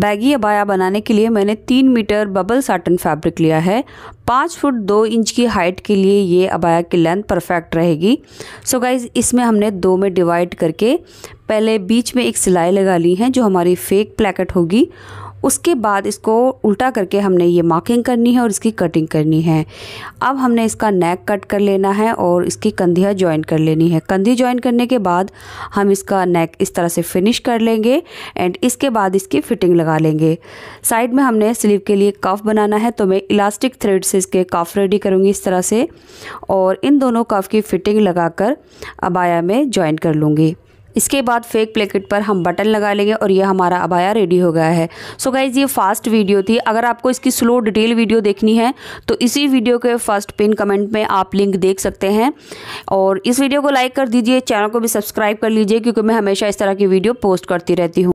baggy abaya बनाने के लिए मैंने तीन मीटर बबल साटन फैब्रिक लिया है पाँच फुट दो इंच की हाइट के लिए ये अबाया की लेंथ परफेक्ट रहेगी सो गाइज इसमें हमने दो में डिवाइड करके पहले बीच में एक सिलाई लगा ली है जो हमारी फेक प्लेकेट होगी उसके बाद इसको उल्टा करके हमने ये मार्किंग करनी है और इसकी कटिंग करनी है अब हमने इसका नेक कट कर लेना है और इसकी कंधिया ज्वाइन कर लेनी है कंधी ज्वाइन करने के बाद हम इसका नेक इस तरह से फिनिश कर लेंगे एंड इसके बाद इसकी फिटिंग लगा लेंगे साइड में हमने स्लीव के लिए कफ बनाना है तो मैं इलास्टिक थ्रेड से इसके कफ रेडी करूँगी इस तरह से और इन दोनों कफ की फ़िटिंग लगा अबाया में ज्वाइन कर लूँगी इसके बाद फेक प्लेकेट पर हम बटन लगा लेंगे और ये हमारा अबाया रेडी हो गया है सो so गाइज़ ये फास्ट वीडियो थी अगर आपको इसकी स्लो डिटेल वीडियो देखनी है तो इसी वीडियो के फर्स्ट पिन कमेंट में आप लिंक देख सकते हैं और इस वीडियो को लाइक कर दीजिए चैनल को भी सब्सक्राइब कर लीजिए क्योंकि मैं हमेशा इस तरह की वीडियो पोस्ट करती रहती हूँ